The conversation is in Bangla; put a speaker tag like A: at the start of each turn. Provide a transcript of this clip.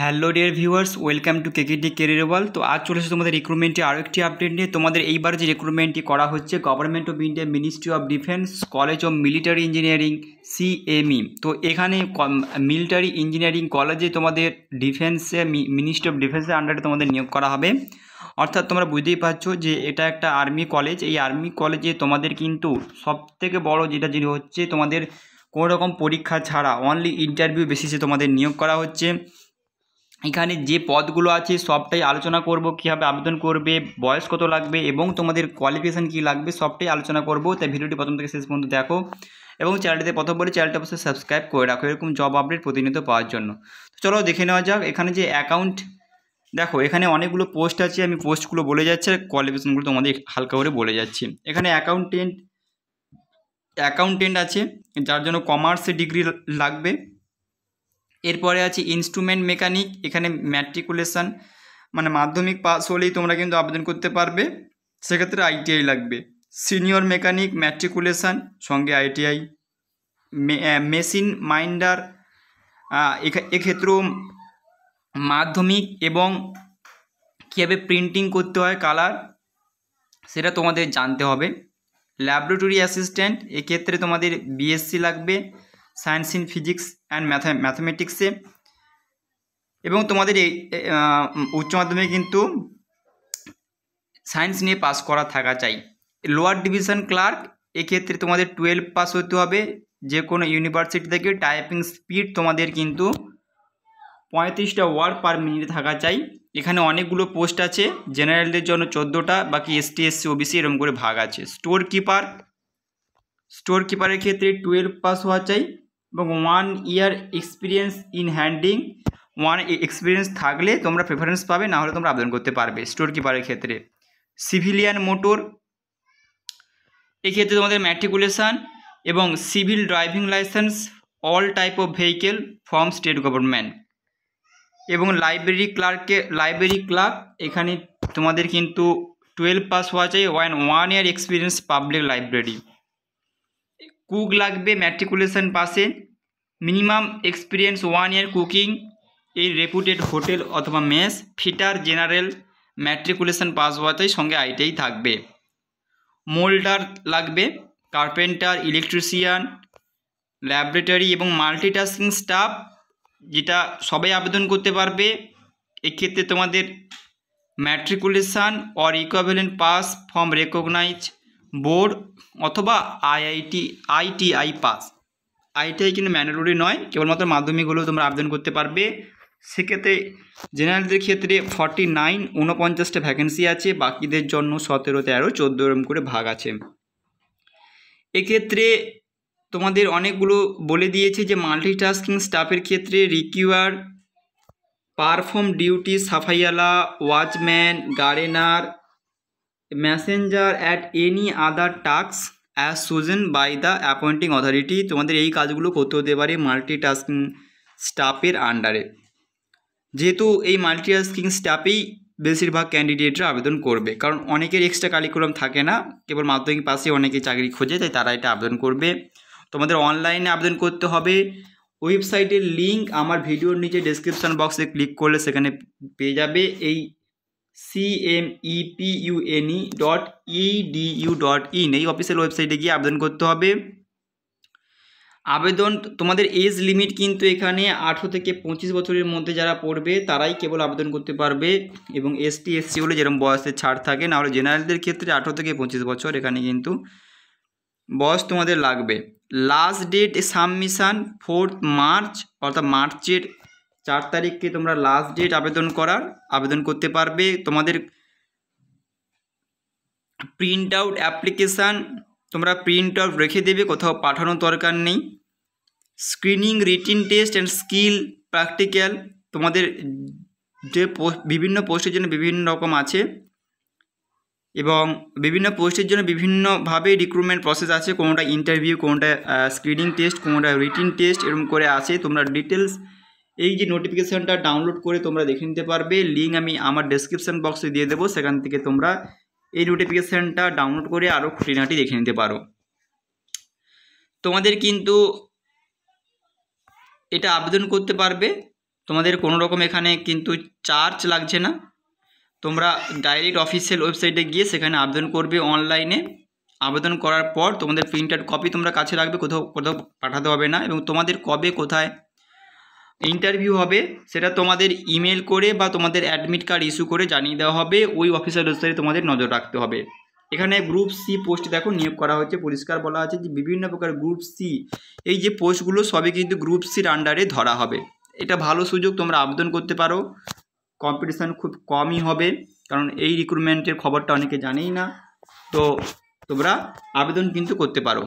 A: hello dear viewers welcome to KKD career wall তো আজ চলেছে তোমাদের রিক্রুটমেন্টে আরও একটি আপডেট নিয়ে তোমাদের এইবার যে রিক্রুটমেন্টটি করা হচ্ছে government of India ministry of defence college of military engineering CME তো এখানে মিলিটারি ইঞ্জিনিয়ারিং কলেজে তোমাদের ডিফেন্সে মিনিস্ট্রি অফ ডিফেন্সের আন্ডারে তোমাদের নিয়োগ করা হবে অর্থাৎ তোমরা বুঝতেই পারছো যে এটা একটা আর্মি কলেজ এই আর্মি কলেজে তোমাদের কিন্তু সব থেকে বড়ো যেটা যেটা হচ্ছে তোমাদের কোনো রকম পরীক্ষা ছাড়া অনলি ইন্টারভিউ বেসিসে তোমাদের নিয়োগ করা হচ্ছে এখানে যে পদগুলো আছে সবটাই আলোচনা করব কীভাবে আবেদন করবে বয়স কত লাগবে এবং তোমাদের কোয়ালিফিকেশান কী লাগবে সবটাই আলোচনা করব তাই ভিডিওটি প্রথম থেকে শেষ পর্যন্ত দেখো এবং চ্যানেলটিতে প্রথম বলে চ্যানেলটি অবশ্যই সাবস্ক্রাইব করে রাখো এরকম জব আপডেট প্রতিনিয়ত পাওয়ার জন্য তো চলো দেখে নেওয়া যাক এখানে যে অ্যাকাউন্ট দেখো এখানে অনেকগুলো পোস্ট আছে আমি পোস্টগুলো বলে যাচ্ছি আর কোয়ালিফিকেশানগুলো তোমাদের হালকা করে বলে যাচ্ছি এখানে অ্যাকাউন্টেন্ট অ্যাকাউন্টেন্ট আছে যার জন্য কমার্সে ডিগ্রি লাগবে এরপরে আছে ইনস্ট্রুমেন্ট মেকানিক এখানে ম্যাট্রিকুলেশান মানে মাধ্যমিক পাস হলেই তোমরা কিন্তু আবেদন করতে পারবে সেক্ষেত্রে আইটিআই লাগবে সিনিয়র মেকানিক ম্যাট্রিকুলেশান সঙ্গে আইটিআই মেশিন মাইন্ডার এক্ষেত্রেও মাধ্যমিক এবং কীভাবে প্রিন্টিং করতে হয় কালার সেটা তোমাদের জানতে হবে ল্যাবরেটরি অ্যাসিস্ট্যান্ট এক্ষেত্রে তোমাদের বিএসসি লাগবে science in physics and math ম্যাথামেটিক্সে এবং তোমাদের এই উচ্চ মাধ্যমিক কিন্তু সায়েন্স নিয়ে পাস করা থাকা চাই লোয়ার ডিভিশন ক্লার্ক এক্ষেত্রে তোমাদের টুয়েলভ পাস হতে হবে যে কোনো ইউনিভার্সিটি থেকে টাইপিং স্পিড তোমাদের কিন্তু পঁয়ত্রিশটা ওয়ার্ড পার মিনিটে থাকা চাই এখানে অনেকগুলো পোস্ট আছে জেনারেলদের জন্য চোদ্দোটা বাকি এসটি এসসি ওবিসি এরম করে ভাগ আছে স্টোর কিপার স্টোর কিপারের ক্ষেত্রে টুয়েলভ পাস হওয়া চাই এবং one year experience in handling one experience থাকলে তোমরা প্রেফারেন্স পাবে না হলে তোমরা আবেদন করতে পারবে স্টোর কিপারের ক্ষেত্রে সিভিলিয়ান মোটর এক্ষেত্রে তোমাদের ম্যাট্রিকুলেশান এবং civil driving licence all type of vehicle from state government এবং লাইব্রেরি ক্লার্কে লাইব্রেরি ক্লার্ক এখানে তোমাদের কিন্তু টুয়েলভ পাস হওয়া চাই one one year experience public library cook লাগবে ম্যাট্রিকুলেশান পাসে minimum experience one year cooking এই রেপুটেড হোটেল অথবা mess fitter general matriculation pass হওয়াতেই সঙ্গে আইটাই থাকবে মোল্ডার লাগবে কার্পেন্টার ইলেকট্রিশিয়ান ল্যাবরেটরি এবং মাল্টিটাস্কিং স্টাফ যেটা সবাই আবেদন করতে পারবে এক্ষেত্রে তোমাদের ম্যাট্রিকুলেশান or equivalent pass from recognise board অথবা আইআইটি আইটিআই পাস আইটিআই কিন্তু ম্যান্ডেটরি নয় কেবলমাত্র মাধ্যমিক হলেও তোমরা আবেদন করতে পারবে সেক্ষেত্রে জেনারেলদের ক্ষেত্রে ফর্টি নাইন ঊনপঞ্চাশটা ভ্যাকেন্সি আছে বাকিদের জন্য সতেরো তেরো চোদ্দো এরম করে ভাগ আছে এক্ষেত্রে তোমাদের অনেকগুলো বলে দিয়েছে যে মাল্টিটাস্কিং স্টাফের ক্ষেত্রে রিকিউয়ার পারফর্ম ডিউটি সাফাইয়ালা watchman gardener messenger at any other task as সুজেন বাই দ্য অ্যাপয়েন্টিং অথরিটি তোমাদের এই কাজগুলো করতে হতে পারে মাল্টিটাস্কিং স্টাফের আন্ডারে যেহেতু এই মাল্টিটাস্কিং স্টাফেই বেশিরভাগ ক্যান্ডিডেটরা আবেদন করবে কারণ অনেকের এক্সট্রা কারিকুলাম থাকে না কেবল মাধ্যমিক পাশে অনেকে চাকরি খোঁজে তাই তারা এটা আবেদন করবে তোমাদের অনলাইনে আবেদন করতে হবে ওয়েবসাইটের লিঙ্ক আমার ভিডিওর নিচে ডেসক্রিপশান বক্সে ক্লিক করলে সেখানে পেয়ে যাবে এই সিএমইপিউএনই ডট ইডিইউ ডট ইন এই অফিসিয়াল ওয়েবসাইটে গিয়ে আবেদন করতে হবে আবেদন তোমাদের এজ লিমিট কিন্তু এখানে আঠেরো থেকে পঁচিশ বছরের মধ্যে যারা পড়বে তারাই কেবল আবেদন করতে পারবে এবং এসটি এসসি হলে যেরকম বয়সের ছাড় থাকে নাহলে জেনারেলদের ক্ষেত্রে আঠেরো থেকে পঁচিশ বছর এখানে কিন্তু বয়স তোমাদের লাগবে last date submission fourth March অর্থাৎ মার্চের চার তারিখকে তোমরা লাস্ট ডেট আবেদন করার আবেদন করতে পারবে তোমাদের প্রিন্ট আউট অ্যাপ্লিকেশান তোমরা প্রিন্ট আউট রেখে দেবে কোথাও পাঠানোর দরকার নেই screening written test and skill practical তোমাদের যে বিভিন্ন পোস্টের জন্য বিভিন্ন রকম আছে এবং বিভিন্ন পোস্টের জন্য বিভিন্নভাবে রিক্রুটমেন্ট প্রসেস আছে কোনোটা ইন্টারভিউ কোনোটা স্ক্রিনিং টেস্ট কোনোটা রিটিন টেস্ট এরকম করে আছে তোমরা ডিটেলস এই যে নোটিফিকেশানটা ডাউনলোড করে তোমরা দেখে নিতে পারবে লিঙ্ক আমি আমার ডেসক্রিপশান বক্সে দিয়ে দেবো সেখান থেকে তোমরা এই নোটিফিকেশানটা ডাউনলোড করে আরও খুঁটিনাটি দেখে নিতে পারো তোমাদের কিন্তু এটা আবেদন করতে পারবে তোমাদের কোনো রকম এখানে কিন্তু চার্জ লাগছে না তোমরা ডাইরেক্ট অফিসিয়াল ওয়েবসাইটে গিয়ে সেখানে আবেদন করবে অনলাইনে আবেদন করার পর তোমাদের প্রিন্টার কপি তোমরা কাছে রাখবে কোথাও কোথাও পাঠাতে হবে না এবং তোমাদের কবে কোথায় ইন্টারভিউ হবে সেটা তোমাদের ইমেল করে বা তোমাদের অ্যাডমিট কার্ড ইস্যু করে জানিয়ে দেওয়া হবে ওই অফিসার ওয়েবসাইটে তোমাদের নজর রাখতে হবে এখানে গ্রুপ সি পোস্ট দেখো নিয়োগ করা হচ্ছে পরিষ্কার বলা আছে যে বিভিন্ন প্রকার গ্রুপ সি এই যে পোস্টগুলো সবই কিন্তু গ্রুপ সির আন্ডারে ধরা হবে এটা ভালো সুযোগ তোমরা আবেদন করতে পারো কম্পিটিশান খুব কমই হবে কারণ এই রিক্রুটমেন্টের খবরটা অনেকে জানেই না তো তোমরা আবেদন কিন্তু করতে পারো